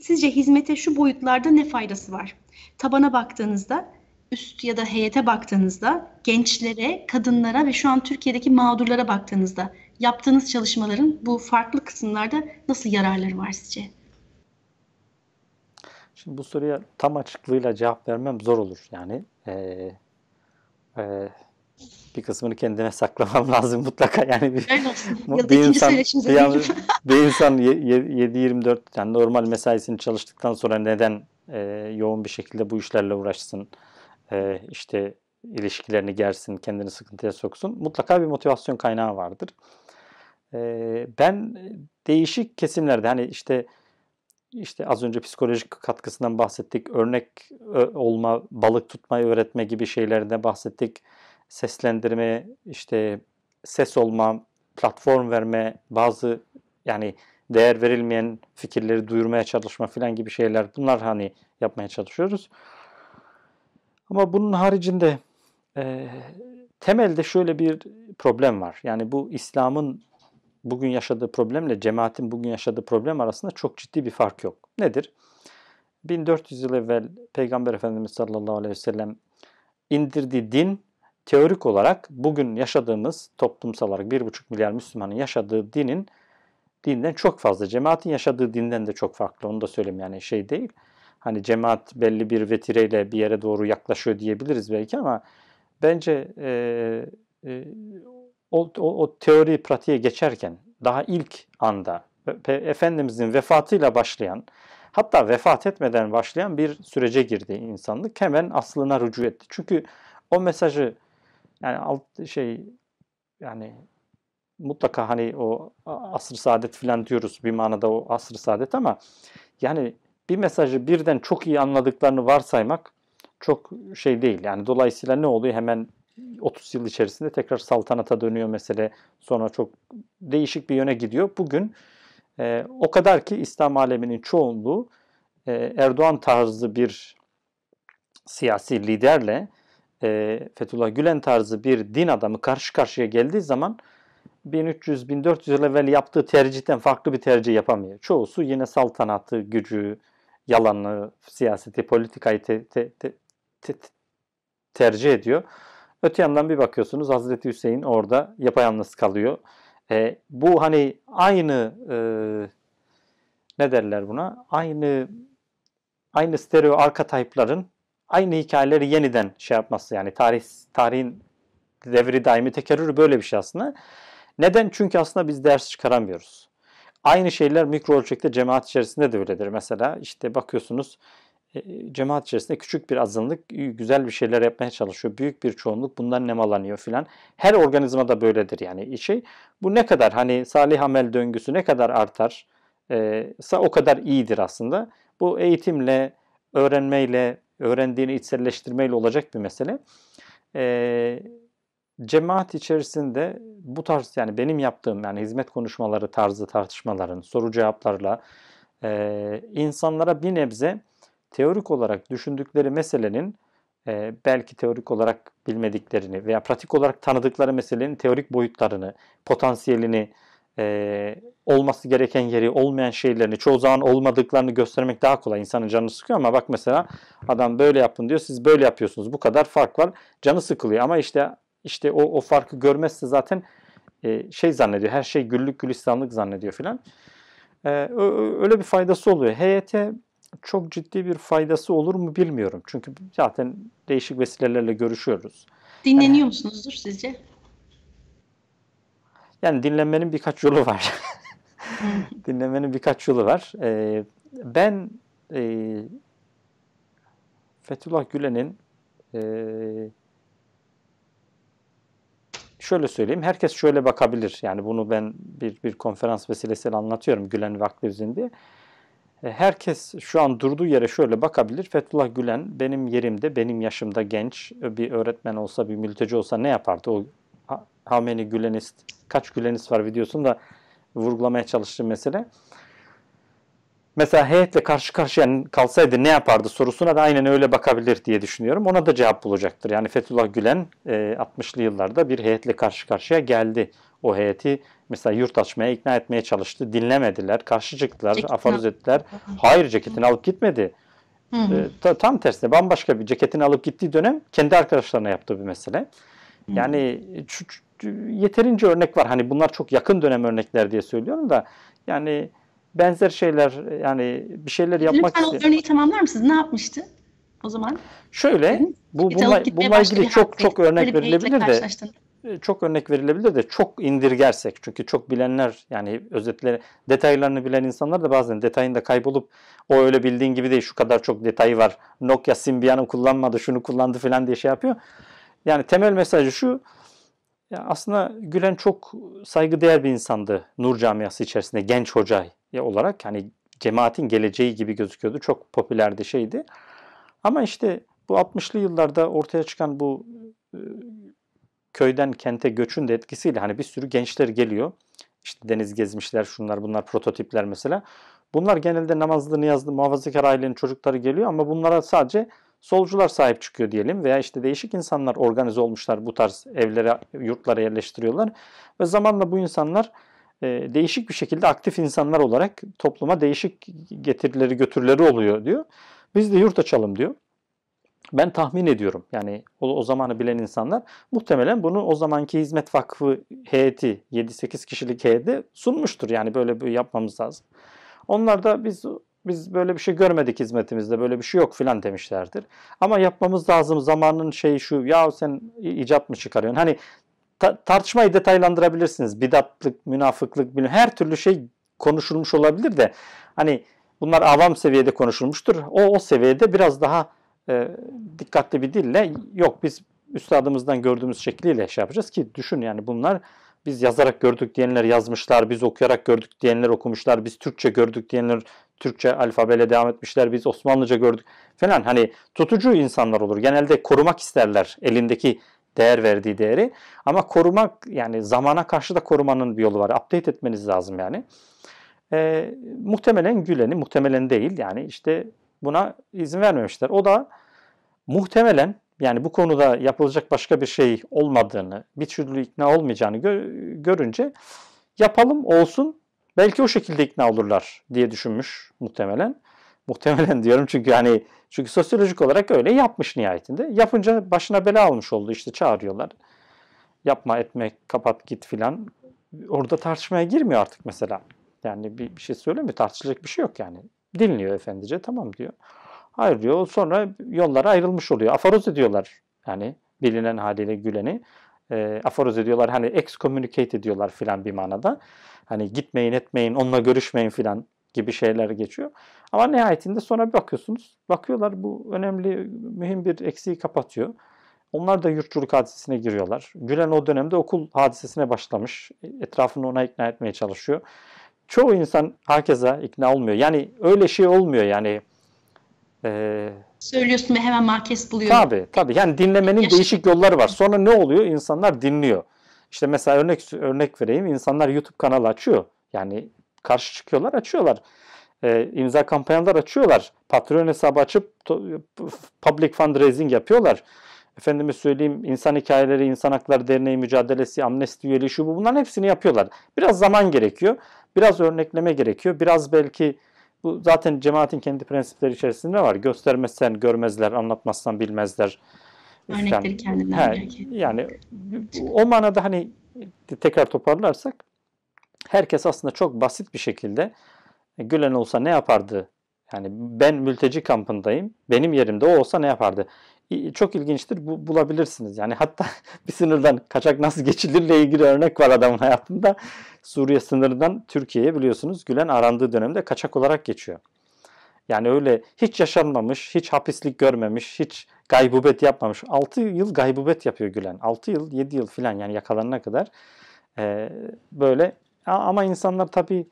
Sizce hizmete şu boyutlarda ne faydası var? Tabana baktığınızda, üst ya da heyete baktığınızda, gençlere, kadınlara ve şu an Türkiye'deki mağdurlara baktığınızda yaptığınız çalışmaların bu farklı kısımlarda nasıl yararları var sizce? Şimdi bu soruya tam açıklığıyla cevap vermem zor olur. Yani e, e, bir kısmını kendime saklamam lazım mutlaka. Yani bir, bir insan, bir, yalnız, bir insan 7-24 yani normal mesaisini çalıştıktan sonra neden e, yoğun bir şekilde bu işlerle uğraşsın? E, işte ilişkilerini gersin, kendini sıkıntıya soksun. Mutlaka bir motivasyon kaynağı vardır. E, ben değişik kesimlerde hani işte işte az önce psikolojik katkısından bahsettik. Örnek olma, balık tutmayı öğretme gibi şeylerinde bahsettik seslendirme, işte ses olma, platform verme, bazı yani değer verilmeyen fikirleri duyurmaya çalışma filan gibi şeyler bunlar hani yapmaya çalışıyoruz. Ama bunun haricinde e, temelde şöyle bir problem var. Yani bu İslam'ın bugün yaşadığı problemle cemaatin bugün yaşadığı problem arasında çok ciddi bir fark yok. Nedir? 1400 yıl evvel Peygamber Efendimiz sallallahu aleyhi ve sellem indirdiği din teorik olarak bugün yaşadığımız toplumsal olarak 1,5 milyar Müslümanın yaşadığı dinin dinden çok fazla. Cemaatin yaşadığı dinden de çok farklı. Onu da söyleyeyim yani şey değil. Hani cemaat belli bir vetireyle bir yere doğru yaklaşıyor diyebiliriz belki ama bence e, e, o, o, o teori pratiğe geçerken daha ilk anda Efendimizin vefatıyla başlayan hatta vefat etmeden başlayan bir sürece girdi insanlık. Hemen aslına rücu etti. Çünkü o mesajı yani alt şey yani mutlaka hani o asr saadet filan diyoruz bir manada o asr saadet ama yani bir mesajı birden çok iyi anladıklarını varsaymak çok şey değil. Yani dolayısıyla ne oluyor hemen 30 yıl içerisinde tekrar saltanata dönüyor mesele. Sonra çok değişik bir yöne gidiyor. Bugün e, o kadar ki İslam aleminin çoğunluğu e, Erdoğan tarzı bir siyasi liderle e, Fethullah Gülen tarzı bir din adamı karşı karşıya geldiği zaman 1300-1400 yıl evvel yaptığı tercihten farklı bir tercih yapamıyor. Çoğusu yine saltanatı, gücü, yalanı, siyaseti, politikayı te, te, te, te, tercih ediyor. Öte yandan bir bakıyorsunuz Hazreti Hüseyin orada yapayalnız kalıyor. E, bu hani aynı e, ne derler buna? Aynı aynı stereo arka taypların aynı hikayeleri yeniden şey yapması yani tarih tarihin devri daimi tekerrürü böyle bir şey aslında. Neden? Çünkü aslında biz ders çıkaramıyoruz. Aynı şeyler mikro ölçekte cemaat içerisinde de öyledir. Mesela işte bakıyorsunuz e, cemaat içerisinde küçük bir azınlık güzel bir şeyler yapmaya çalışıyor. Büyük bir çoğunluk bundan nemalanıyor filan. Her organizma da böyledir yani şey. Bu ne kadar hani salih amel döngüsü ne kadar artar e, o kadar iyidir aslında. Bu eğitimle, öğrenmeyle, öğrendiğini içselleştirmeyle olacak bir mesele. E, cemaat içerisinde bu tarz yani benim yaptığım yani hizmet konuşmaları tarzı tartışmaların soru cevaplarla e, insanlara bir nebze teorik olarak düşündükleri meselenin e, belki teorik olarak bilmediklerini veya pratik olarak tanıdıkları meselenin teorik boyutlarını, potansiyelini, e, olması gereken yeri olmayan şeylerini çoğu zaman olmadıklarını göstermek daha kolay. İnsanın canı sıkıyor ama bak mesela adam böyle yapın diyor siz böyle yapıyorsunuz bu kadar fark var canı sıkılıyor ama işte işte o, o farkı görmezse zaten e, şey zannediyor her şey güllük gülistanlık zannediyor filan. E, öyle bir faydası oluyor. HYT çok ciddi bir faydası olur mu bilmiyorum. Çünkü zaten değişik vesilelerle görüşüyoruz. Dinleniyor yani, musunuzdur sizce? Yani dinlenmenin birkaç yolu var. dinlenmenin birkaç yolu var. Ee, ben e, Fethullah Gülen'in e, şöyle söyleyeyim. Herkes şöyle bakabilir. Yani bunu ben bir, bir konferans vesilesiyle anlatıyorum Gülen ve Akdeviz'in diye. E, herkes şu an durduğu yere şöyle bakabilir. Fethullah Gülen benim yerimde, benim yaşımda genç bir öğretmen olsa, bir mülteci olsa ne yapardı? O how many Gülenist, kaç Gülenist var videosunda vurgulamaya çalıştığı mesele. Mesela heyetle karşı karşıya kalsaydı ne yapardı sorusuna da aynen öyle bakabilir diye düşünüyorum. Ona da cevap bulacaktır. Yani Fethullah Gülen 60'lı e, yıllarda bir heyetle karşı karşıya geldi. O heyeti mesela yurt açmaya ikna etmeye çalıştı. Dinlemediler, karşı çıktılar, Ceketini ettiler. Hayır ceketini alıp gitmedi. Hı hı. E, tam tersine bambaşka bir ceketini alıp gittiği dönem kendi arkadaşlarına yaptığı bir mesele. Yani yeterince örnek var. Hani bunlar çok yakın dönem örnekler diye söylüyorum da yani benzer şeyler yani bir şeyler yapmak Lütfen istedim. örneği tamamlar mısınız? Ne yapmıştı o zaman? Şöyle bu bir bununla, bununla ilgili çok çok örnek verilebilir de e, çok örnek verilebilir de çok indirgersek çünkü çok bilenler yani özetleri detaylarını bilen insanlar da bazen detayında kaybolup o öyle bildiğin gibi değil şu kadar çok detayı var Nokia Symbian'ı kullanmadı şunu kullandı falan diye şey yapıyor. Yani temel mesajı şu. Ya aslında Gülen çok saygıdeğer bir insandı Nur camiası içerisinde genç hoca olarak. Hani cemaatin geleceği gibi gözüküyordu. Çok popülerdi şeydi. Ama işte bu 60'lı yıllarda ortaya çıkan bu e, köyden kente göçün de etkisiyle hani bir sürü gençler geliyor. İşte deniz gezmişler, şunlar bunlar prototipler mesela. Bunlar genelde namazlı, niyazlı, muhafazakar ailenin çocukları geliyor ama bunlara sadece solcular sahip çıkıyor diyelim veya işte değişik insanlar organize olmuşlar bu tarz evlere, yurtlara yerleştiriyorlar ve zamanla bu insanlar e, değişik bir şekilde aktif insanlar olarak topluma değişik getirileri götürleri oluyor diyor. Biz de yurt açalım diyor. Ben tahmin ediyorum yani o, o zamanı bilen insanlar muhtemelen bunu o zamanki Hizmet Vakfı heyeti 7-8 kişilik heyeti sunmuştur. Yani böyle bir yapmamız lazım. Onlar da biz biz böyle bir şey görmedik hizmetimizde böyle bir şey yok filan demişlerdir. Ama yapmamız lazım zamanın şeyi şu ya sen icat mı çıkarıyorsun? Hani ta- tartışmayı detaylandırabilirsiniz. Bidatlık, münafıklık, her türlü şey konuşulmuş olabilir de hani bunlar avam seviyede konuşulmuştur. O o seviyede biraz daha e, dikkatli bir dille yok biz üstadımızdan gördüğümüz şekliyle şey yapacağız ki düşün yani bunlar biz yazarak gördük diyenler yazmışlar, biz okuyarak gördük diyenler okumuşlar, biz Türkçe gördük diyenler Türkçe alfabeyle devam etmişler. Biz Osmanlıca gördük falan. Hani tutucu insanlar olur. Genelde korumak isterler elindeki değer verdiği değeri. Ama korumak yani zamana karşı da korumanın bir yolu var. Update etmeniz lazım yani. E, muhtemelen Gülen'i muhtemelen değil yani işte buna izin vermemişler. O da muhtemelen yani bu konuda yapılacak başka bir şey olmadığını, bir türlü ikna olmayacağını gö- görünce yapalım olsun Belki o şekilde ikna olurlar diye düşünmüş muhtemelen. Muhtemelen diyorum çünkü hani çünkü sosyolojik olarak öyle yapmış nihayetinde. Yapınca başına bela almış oldu işte çağırıyorlar. Yapma etme kapat git filan. Orada tartışmaya girmiyor artık mesela. Yani bir, bir şey söylemiyor tartışacak bir şey yok yani. Dinliyor efendice tamam diyor. Hayır diyor sonra yollara ayrılmış oluyor. afaroz ediyorlar yani bilinen haliyle Gülen'i e, aforoz ediyorlar. Hani excommunicate ediyorlar filan bir manada. Hani gitmeyin etmeyin onunla görüşmeyin filan gibi şeyler geçiyor. Ama nihayetinde sonra bir bakıyorsunuz. Bakıyorlar bu önemli mühim bir eksiği kapatıyor. Onlar da yurtçuluk hadisesine giriyorlar. Gülen o dönemde okul hadisesine başlamış. Etrafını ona ikna etmeye çalışıyor. Çoğu insan herkese ikna olmuyor. Yani öyle şey olmuyor yani. Ee, söylüyorsun ve hemen merkez buluyor. Tabii tabii. Yani dinlemenin Yaşa. değişik yolları var. Sonra ne oluyor? İnsanlar dinliyor. İşte mesela örnek örnek vereyim. İnsanlar YouTube kanalı açıyor. Yani karşı çıkıyorlar, açıyorlar. Ee, imza kampanyalar açıyorlar. Patreon hesabı açıp public fundraising yapıyorlar. Efendime söyleyeyim insan hikayeleri, insan hakları derneği mücadelesi, amnesti üyeliği şu bu bunların hepsini yapıyorlar. Biraz zaman gerekiyor. Biraz örnekleme gerekiyor. Biraz belki bu zaten cemaatin kendi prensipleri içerisinde var. Göstermezsen görmezler, anlatmazsan bilmezler. Örnekleri kendinden He, Yani o manada hani tekrar toparlarsak herkes aslında çok basit bir şekilde e, Gülen olsa ne yapardı? Yani ben mülteci kampındayım. Benim yerimde o olsa ne yapardı? çok ilginçtir. Bu, bulabilirsiniz. Yani hatta bir sınırdan kaçak nasıl geçilirle ilgili örnek var adamın hayatında. Suriye sınırından Türkiye'ye biliyorsunuz Gülen arandığı dönemde kaçak olarak geçiyor. Yani öyle hiç yaşanmamış, hiç hapislik görmemiş, hiç gaybubet yapmamış. 6 yıl gaybubet yapıyor Gülen. 6 yıl, 7 yıl filan yani yakalanana kadar. Ee, böyle ama insanlar tabii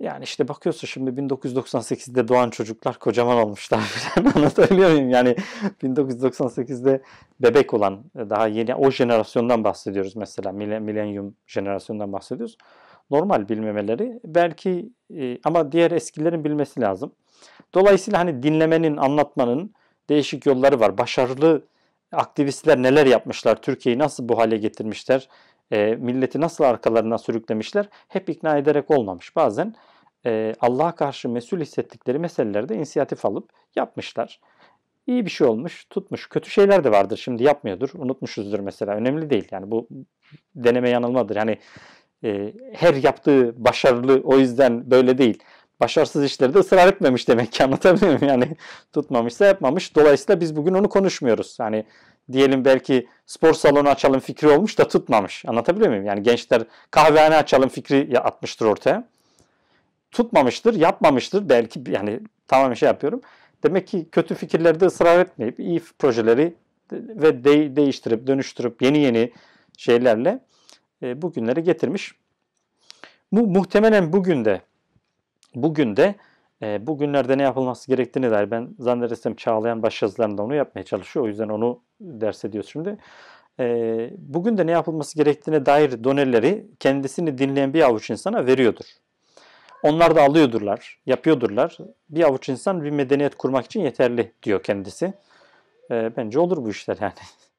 yani işte bakıyorsun şimdi 1998'de doğan çocuklar kocaman olmuşlar falan anlatabiliyor muyum? Yani 1998'de bebek olan daha yeni o jenerasyondan bahsediyoruz mesela milenyum jenerasyondan bahsediyoruz. Normal bilmemeleri belki e, ama diğer eskilerin bilmesi lazım. Dolayısıyla hani dinlemenin, anlatmanın değişik yolları var. Başarılı aktivistler neler yapmışlar, Türkiye'yi nasıl bu hale getirmişler, e, milleti nasıl arkalarına sürüklemişler hep ikna ederek olmamış. Bazen e, Allah'a karşı mesul hissettikleri meselelerde inisiyatif alıp yapmışlar. İyi bir şey olmuş, tutmuş. Kötü şeyler de vardır. Şimdi yapmıyordur, unutmuşuzdur mesela. Önemli değil. Yani bu deneme yanılmadır. Yani e, her yaptığı başarılı o yüzden böyle değil. Başarısız işleri de ısrar etmemiş demek ki anlatabiliyor muyum? Yani tutmamışsa yapmamış. Dolayısıyla biz bugün onu konuşmuyoruz. Yani diyelim belki spor salonu açalım fikri olmuş da tutmamış. Anlatabiliyor muyum? Yani gençler kahvehane açalım fikri atmıştır ortaya. Tutmamıştır, yapmamıştır. Belki yani tamamen şey yapıyorum. Demek ki kötü fikirlerde ısrar etmeyip iyi projeleri ve de- değiştirip dönüştürüp yeni yeni şeylerle e, bugünlere getirmiş. Bu muhtemelen bugün de bugün de e, bugünlerde ne yapılması gerektiğini dair ben zannedersem Çağlayan başyazılarında onu yapmaya çalışıyor. O yüzden onu ders ediyoruz şimdi. E, bugün de ne yapılması gerektiğine dair doneleri kendisini dinleyen bir avuç insana veriyordur. Onlar da alıyordurlar, yapıyordurlar. Bir avuç insan bir medeniyet kurmak için yeterli diyor kendisi. E, bence olur bu işler yani.